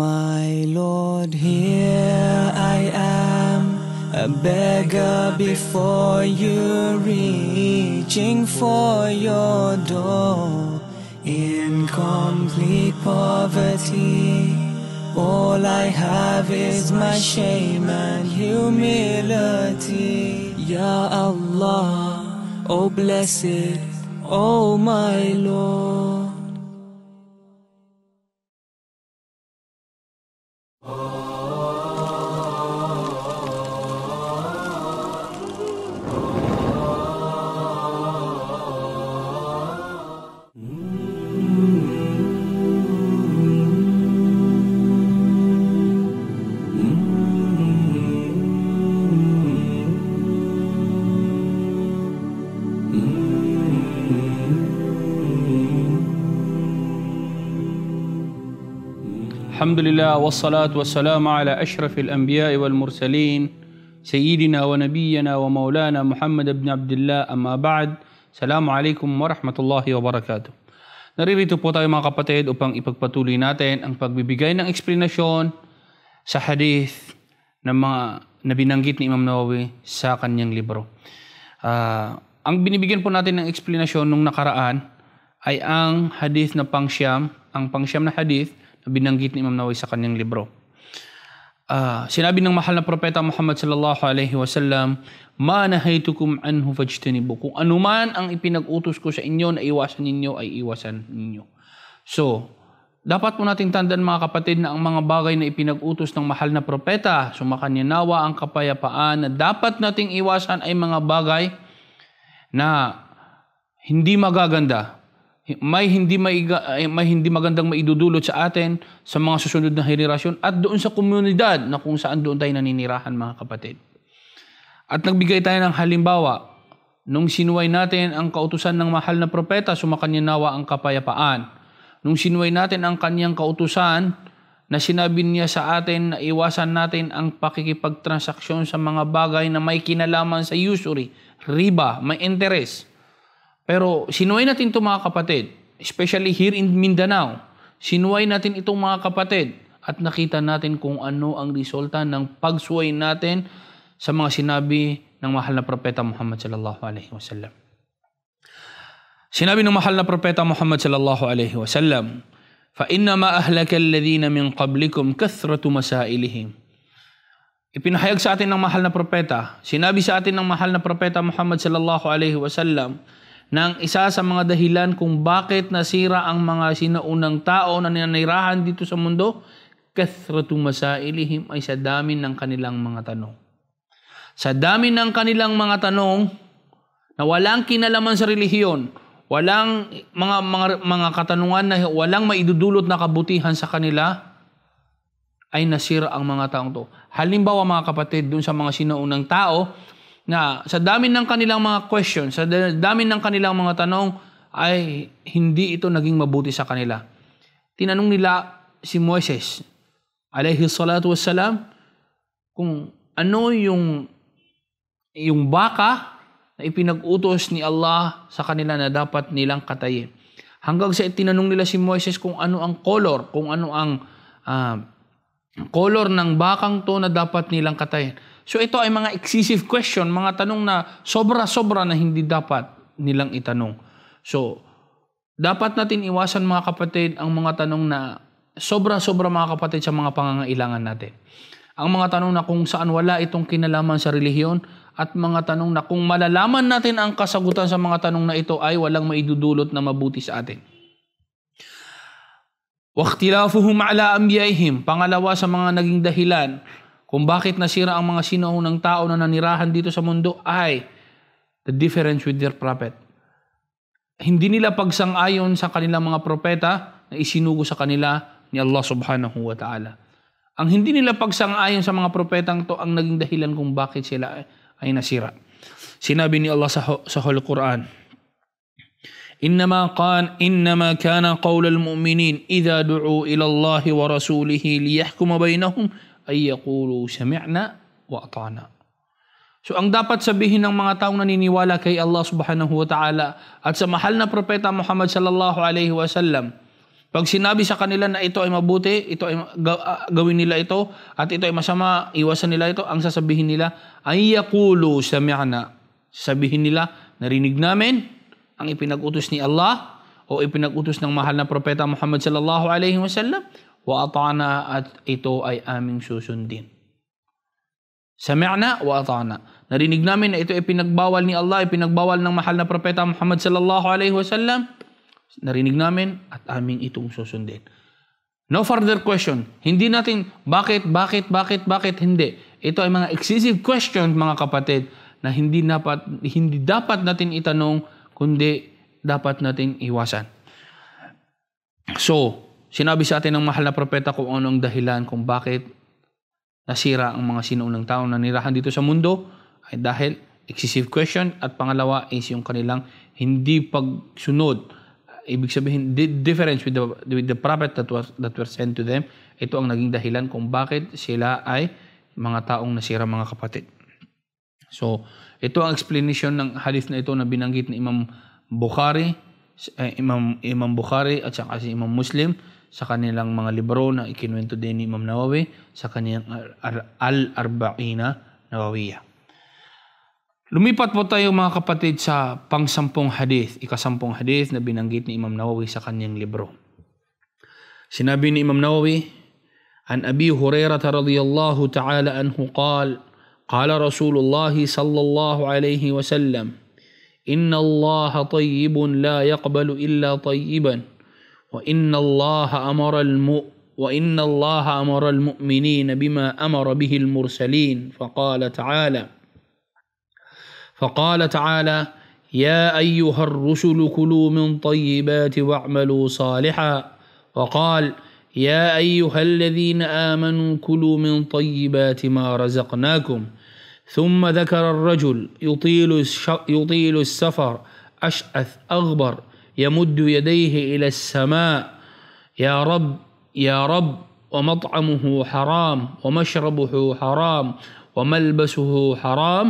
my Lord, here I am, a beggar before you, reaching for your door. In complete poverty, all I have is my shame and humility. Ya Allah, O oh blessed, O oh my Lord. الحمد لله والصلاة والسلام على أشرف الأنبياء والمرسلين سيدنا ونبينا ومولانا محمد بن عبد الله أما بعد Salamu alaikum wa rahmatullahi wa barakatuh. Naririto po tayo mga kapatid upang ipagpatuloy natin ang pagbibigay ng eksplanasyon sa hadith ng mga nabinanggit ni Imam Nawawi sa kanyang libro. Uh, ang binibigyan po natin ng eksplanasyon nung nakaraan ay ang hadith na pangsyam, ang pangsyam na hadith binanggit ni Imam Nawawi sa kanyang libro. Uh, sinabi ng mahal na propeta Muhammad sallallahu alaihi wasallam, "Ma nahaytukum anhu fajtanibu." Kung anuman ang ipinag-utos ko sa inyo na iwasan ninyo ay iwasan ninyo. So, dapat po nating tandaan mga kapatid na ang mga bagay na ipinag-utos ng mahal na propeta, sumakanya nawa ang kapayapaan na dapat nating iwasan ay mga bagay na hindi magaganda may hindi maiga, may hindi magandang maidudulot sa atin sa mga susunod na henerasyon at doon sa komunidad na kung saan doon tayo naninirahan mga kapatid. At nagbigay tayo ng halimbawa nung sinuway natin ang kautusan ng mahal na propeta sumakanya nawa ang kapayapaan. Nung sinuway natin ang kanyang kautusan na sinabi niya sa atin na iwasan natin ang pakikipagtransaksyon sa mga bagay na may kinalaman sa usury, riba, may interest pero sinuway natin itong mga kapatid, especially here in Mindanao, sinuway natin itong mga kapatid at nakita natin kung ano ang resulta ng pagsuway natin sa mga sinabi ng mahal na propeta Muhammad sallallahu alaihi wasallam. Sinabi ng mahal na propeta Muhammad sallallahu alaihi wasallam, "Fa inna ma ahlaka alladhina min qablikum kathratu masailihim." Ipinahayag sa atin ng mahal na propeta, sinabi sa atin ng mahal na propeta Muhammad sallallahu alaihi wasallam ng isa sa mga dahilan kung bakit nasira ang mga sinaunang tao na ninanirahan dito sa mundo, kathratu masailihim ay sa dami ng kanilang mga tanong. Sa dami ng kanilang mga tanong na walang kinalaman sa relihiyon, walang mga mga mga katanungan na walang maidudulot na kabutihan sa kanila, ay nasira ang mga taong to. Halimbawa mga kapatid, dun sa mga sinaunang tao, na sa dami ng kanilang mga question, sa dami ng kanilang mga tanong, ay hindi ito naging mabuti sa kanila. Tinanong nila si Moises, alayhi salatu wassalam, kung ano yung yung baka na ipinag-utos ni Allah sa kanila na dapat nilang katayin. Hanggang sa itinanong nila si Moises kung ano ang color, kung ano ang uh, color ng bakang to na dapat nilang katayin. So ito ay mga excessive question, mga tanong na sobra-sobra na hindi dapat nilang itanong. So dapat natin iwasan mga kapatid ang mga tanong na sobra-sobra mga kapatid sa mga pangangailangan natin. Ang mga tanong na kung saan wala itong kinalaman sa relihiyon at mga tanong na kung malalaman natin ang kasagutan sa mga tanong na ito ay walang maidudulot na mabuti sa atin. Waktilafuhum ala ambiyayhim, pangalawa sa mga naging dahilan kung bakit nasira ang mga sinaunang tao na nanirahan dito sa mundo ay the difference with their prophet. Hindi nila pagsang-ayon sa kanilang mga propeta na isinugo sa kanila ni Allah subhanahu wa ta'ala. Ang hindi nila pagsang-ayon sa mga propetang to ang naging dahilan kung bakit sila ay nasira. Sinabi ni Allah sa, sa Holy Quran, إنما قال إنما كان قول المؤمنين إذا دعوا إلى الله ورسوله ليحكم بينهم ay yakulu sami'na wa ata'na. So ang dapat sabihin ng mga taong naniniwala kay Allah subhanahu wa ta'ala at sa mahal na propeta Muhammad sallallahu alaihi wasallam, pag sinabi sa kanila na ito ay mabuti, ito ay ah, gawin nila ito at ito ay masama, iwasan nila ito, ang sasabihin nila ay yakulu sami'na. Sabihin nila, narinig namin ang ipinag-utos ni Allah o ipinag-utos ng mahal na propeta Muhammad sallallahu alaihi wasallam wa at ito ay aming susundin. Sami'na wa ata'na. Narinig namin na ito ay pinagbawal ni Allah, pinagbawal ng mahal na propeta Muhammad sallallahu alaihi wasallam. Narinig namin at aming itong susundin. No further question. Hindi natin bakit, bakit, bakit, bakit hindi. Ito ay mga excessive question mga kapatid na hindi dapat hindi dapat natin itanong kundi dapat natin iwasan. So, Sinabi sa atin ng mahal na propeta kung anong dahilan kung bakit nasira ang mga sinuunang tao na nirahan dito sa mundo ay dahil excessive question at pangalawa is yung kanilang hindi pagsunod. Ibig sabihin, the difference with the, with the prophet that, was, that were sent to them, ito ang naging dahilan kung bakit sila ay mga taong nasira mga kapatid. So, ito ang explanation ng hadith na ito na binanggit ni Imam Bukhari, eh, Imam, Imam Bukhari at saka si Imam Muslim sa kanilang mga libro na ikinwento din ni Imam Nawawi sa kaniyang Al-Arba'ina Nawawiya. Lumipat po tayo mga kapatid sa pangsampung hadith, ikasampung hadith na binanggit ni Imam Nawawi sa kanyang libro. Sinabi ni Imam Nawawi, An Abi Hurairah radhiyallahu ta'ala anhu qal, qala Rasulullah sallallahu alayhi wa sallam, Inna Allah tayyibun la yaqbalu illa tayyiban. وإن الله أمر المؤمن وإن الله أمر المؤمنين بما أمر به المرسلين فقال تعالى فقال تعالى يا أيها الرسل كلوا من طيبات واعملوا صالحا وقال يا أيها الذين آمنوا كلوا من طيبات ما رزقناكم ثم ذكر الرجل يطيل يطيل السفر أشأث أغبر يمد يديه الى السماء يا رب يا رب ومطعمه حرام ومشربه حرام وملبسه حرام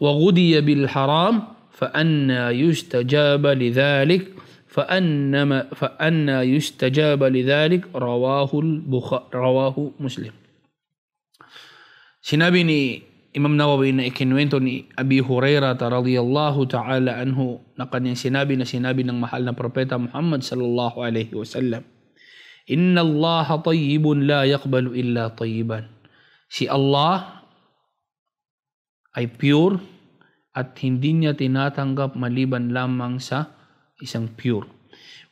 وغدي بالحرام فأنى يستجاب لذلك فأنما فأنى يستجاب لذلك رواه البخاري رواه مسلم. سنبني Imam Nawawi na ikinuwento ni Abi Huraira radiyallahu ta'ala anhu na kanyang sinabi na sinabi ng mahal na propeta Muhammad sallallahu alaihi wasallam. Inna Allah tayyibun la yakbalu illa tayyiban. Si Allah ay pure at hindi niya tinatanggap maliban lamang sa isang pure.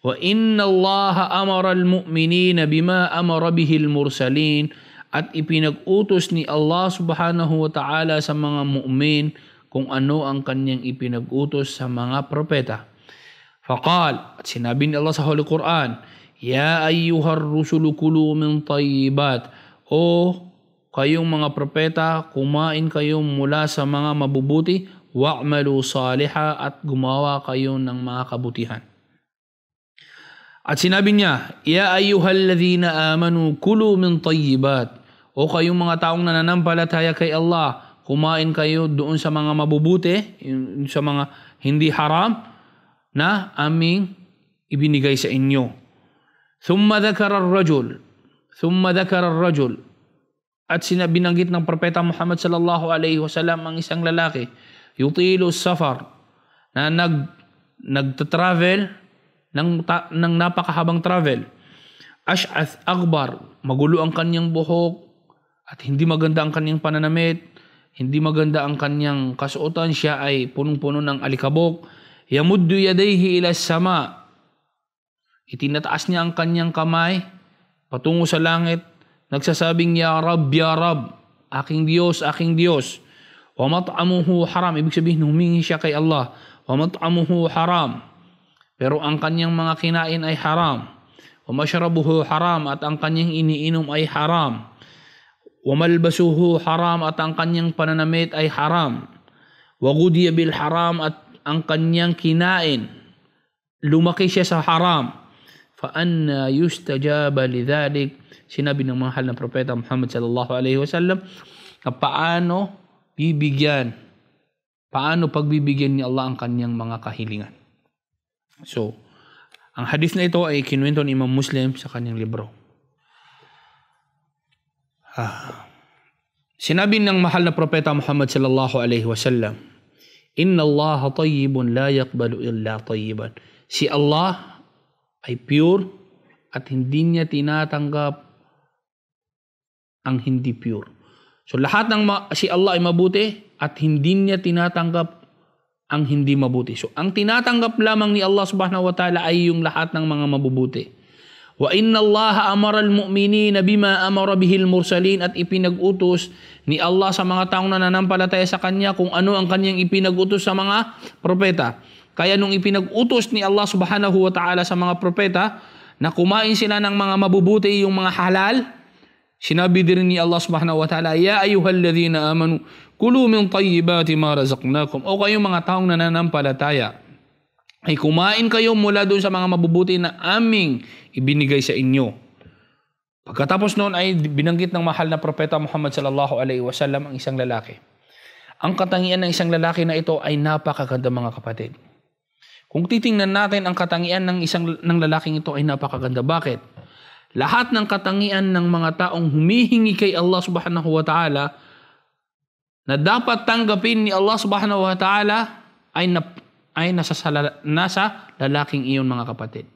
Wa inna Allah amara al-mu'minina bima amara bihi al-mursalin at ipinag-utos ni Allah subhanahu wa ta'ala sa mga mu'min kung ano ang kanyang ipinag-utos sa mga propeta. Faqal, at sinabi ni Allah sa Holy Quran, Ya ayyuhar rusulu kulu min tayyibat. O kayong mga propeta, kumain kayo mula sa mga mabubuti, wa'malu saliha at gumawa kayo ng mga kabutihan. At sinabi niya, Ya ayyuhal ladhina amanu kulu min tayyibat. O kayong mga taong nananampalataya kay Allah, kumain kayo doon sa mga mabubuti, sa mga hindi haram na aming ibinigay sa inyo. Thumma dhakara ar-rajul. Thumma dhakara ar-rajul. At sinabinanggit ng propeta Muhammad sallallahu alaihi wasallam ang isang lalaki, yutilu safar, na nag nagta-travel ng, ta, ng napakahabang travel. Ash'ath Akbar, magulo ang kanyang buhok, at hindi maganda ang kanyang pananamit, hindi maganda ang kanyang kasuotan, siya ay punong-puno ng alikabok. Yamuddu yadayhi ila sama. Itinataas niya ang kanyang kamay patungo sa langit, nagsasabing, Ya Rab, Ya Rab, aking Diyos, aking Diyos. Wa mat'amuhu haram. Ibig sabihin, humingi siya kay Allah. Wa mat'amuhu haram. Pero ang kanyang mga kinain ay haram. Wa mashrabuhu haram. At ang kanyang iniinom ay haram. Wamalbasuhu haram at ang kanyang pananamit ay haram. Wagudiya bil haram at ang kanyang kinain. Lumaki siya sa haram. Fa anna yustajaba lidhalik. Sinabi ng mahal ng propeta Muhammad sallallahu alaihi wasallam na paano bibigyan, paano pagbibigyan ni Allah ang kanyang mga kahilingan. So, ang hadith na ito ay kinuwento ni Imam Muslim sa kanyang libro. Ah. Sinabi ng mahal na propeta Muhammad sallallahu alaihi wasallam, "Inna Allah tayyibun la yaqbalu illa tayyiban." Si Allah ay pure at hindi niya tinatanggap ang hindi pure. So lahat ng ma- si Allah ay mabuti at hindi niya tinatanggap ang hindi mabuti. So ang tinatanggap lamang ni Allah subhanahu wa ta'ala ay yung lahat ng mga mabubuti. Wa inna Allah amara al-mu'minina bima amara bihil mursalin at ipinag-utos ni Allah sa mga taong nananampalataya sa kanya kung ano ang kanyang ipinag-utos sa mga propeta. Kaya nung ipinag-utos ni Allah subhanahu wa ta'ala sa mga propeta na kumain sila ng mga mabubuti yung mga halal, sinabi din ni Allah subhanahu wa ta'ala, Ya ayyuhalladhina amanu, kulu min tayyibati ma razaqnakum. O kayong mga taong nananampalataya, ay kumain kayo mula doon sa mga mabubuti na aming ibinigay sa inyo. Pagkatapos noon ay binanggit ng mahal na propeta Muhammad sallallahu alaihi wasallam ang isang lalaki. Ang katangian ng isang lalaki na ito ay napakaganda mga kapatid. Kung titingnan natin ang katangian ng isang ng lalaking ito ay napakaganda. Bakit? Lahat ng katangian ng mga taong humihingi kay Allah Subhanahu wa Ta'ala na dapat tanggapin ni Allah Subhanahu wa Ta'ala ay ay nasa, nasa lalaking iyon mga kapatid.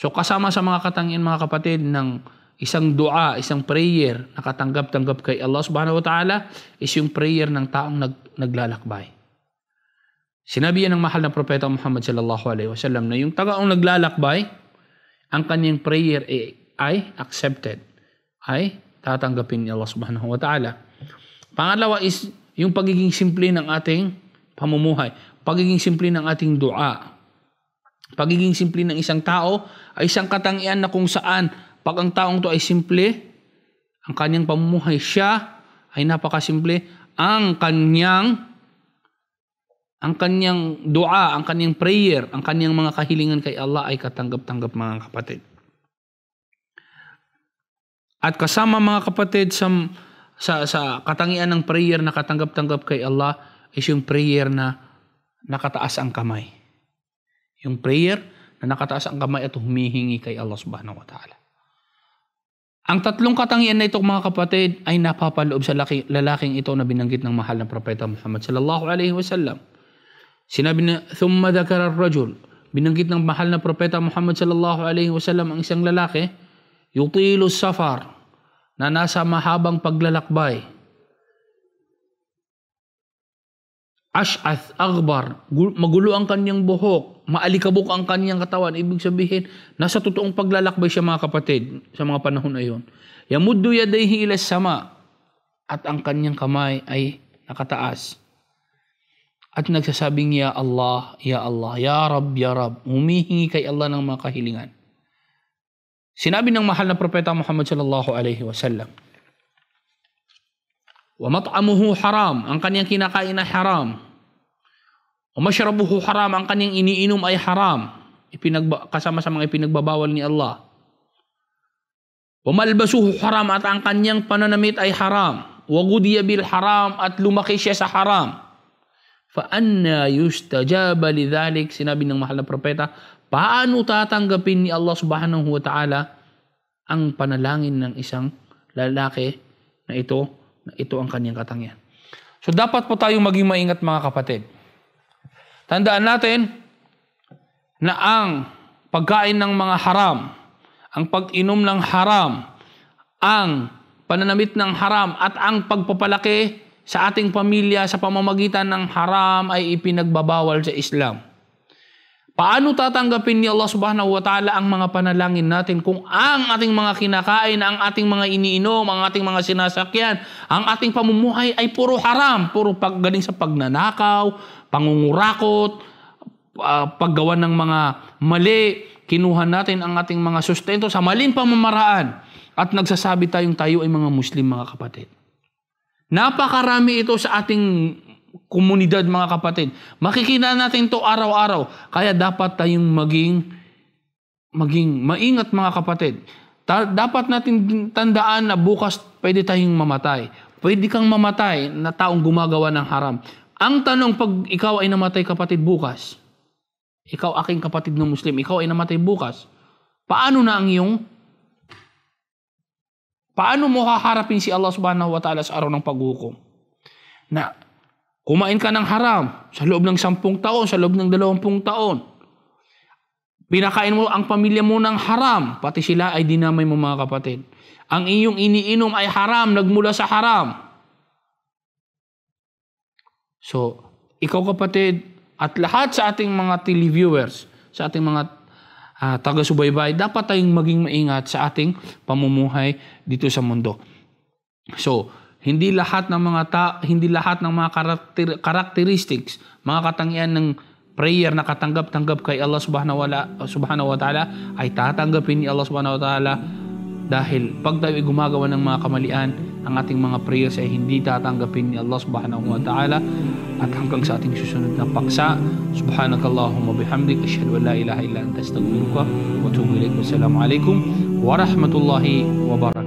So kasama sa mga katangin mga kapatid ng isang dua, isang prayer na katanggap-tanggap kay Allah subhanahu wa ta'ala is yung prayer ng taong nag, naglalakbay. Sinabi yan ng mahal na propeta Muhammad sallallahu alaihi wasallam na yung taong naglalakbay, ang kanyang prayer ay, ay accepted, ay tatanggapin ni Allah subhanahu wa ta'ala. Pangalawa is yung pagiging simple ng ating pamumuhay, pagiging simple ng ating dua. Pagiging simple ng isang tao ay isang katangian na kung saan pag ang taong to ay simple, ang kanyang pamumuhay siya ay napakasimple. Ang kanyang ang kanyang dua, ang kanyang prayer, ang kanyang mga kahilingan kay Allah ay katanggap-tanggap mga kapatid. At kasama mga kapatid sa sa, sa katangian ng prayer na katanggap-tanggap kay Allah is yung prayer na nakataas ang kamay. Yung prayer na nakataas ang kamay at humihingi kay Allah subhanahu wa ta'ala. Ang tatlong katangian na ito mga kapatid ay napapaloob sa laki, lalaking ito na binanggit ng mahal na propeta Muhammad sallallahu alaihi wasallam. Sinabi na thumma dhakara ar-rajul binanggit ng mahal na propeta Muhammad sallallahu alaihi wasallam ang isang lalaki yutilu safar na nasa mahabang paglalakbay Ash'ath Akbar, magulo ang kanyang buhok, maalikabok ang kanyang katawan. Ibig sabihin, nasa totoong paglalakbay siya mga kapatid sa mga panahon na iyon. Yamuddu yadayhi ila sama at ang kanyang kamay ay nakataas. At nagsasabing, Ya Allah, Ya Allah, Ya Rab, Ya Rab. Humihingi kay Allah ng mga kahilingan. Sinabi ng mahal na propeta Muhammad sallallahu alaihi wasallam, Wa mat'amuhu haram, ang kanyang kinakain ay haram. Wa mashrabuhu haram, ang kanyang iniinom ay haram. Ipinagba, kasama sa mga ipinagbabawal ni Allah. Wa malbasuhu haram at ang kanyang pananamit ay haram. Wa gudiya bil haram at lumaki siya sa haram. Fa anna yustajaba lidhalik sinabi ng mahal na propeta paano tatanggapin ni Allah subhanahu wa ta'ala ang panalangin ng isang lalaki na ito na ito ang kanyang katangian. So dapat po tayong maging maingat mga kapatid. Tandaan natin na ang pagkain ng mga haram, ang pag-inom ng haram, ang pananamit ng haram at ang pagpapalaki sa ating pamilya sa pamamagitan ng haram ay ipinagbabawal sa Islam. Paano tatanggapin ni Allah subhanahu wa ta'ala ang mga panalangin natin kung ang ating mga kinakain, ang ating mga iniinom, ang ating mga sinasakyan, ang ating pamumuhay ay puro haram, puro paggaling sa pagnanakaw, pangungurakot, uh, paggawa ng mga mali, kinuha natin ang ating mga sustento sa maling pamamaraan at nagsasabi tayong tayo ay mga Muslim mga kapatid. Napakarami ito sa ating komunidad mga kapatid. Makikita natin to araw-araw. Kaya dapat tayong maging maging maingat mga kapatid. Ta- dapat natin tandaan na bukas pwede tayong mamatay. Pwede kang mamatay na taong gumagawa ng haram. Ang tanong pag ikaw ay namatay kapatid bukas, ikaw aking kapatid na Muslim, ikaw ay namatay bukas, paano na ang iyong paano mo haharapin si Allah subhanahu wa ta'ala sa araw ng paghukom? Na Kumain ka ng haram sa loob ng sampung taon, sa loob ng dalawampung taon. Pinakain mo ang pamilya mo ng haram, pati sila ay dinamay mo mga kapatid. Ang iyong iniinom ay haram, nagmula sa haram. So, ikaw kapatid, at lahat sa ating mga televiewers, sa ating mga uh, taga-subaybay, dapat tayong maging maingat sa ating pamumuhay dito sa mundo. So, hindi lahat ng mga ta, hindi lahat ng mga karakter, characteristics, mga katangian ng prayer na katanggap-tanggap kay Allah subhanahu wa, subhanahu wa ta'ala ay tatanggapin ni Allah subhanahu wa ta'ala dahil pag tayo ay gumagawa ng mga kamalian, ang ating mga prayers ay hindi tatanggapin ni Allah subhanahu wa ta'ala at hanggang sa ating susunod na paksa. Subhanakallahumma bihamdika Ashhadu an la ilaha illa anta astaghfiruka wa atubu ilaik. Assalamu alaikum wa rahmatullahi wa barakatuh.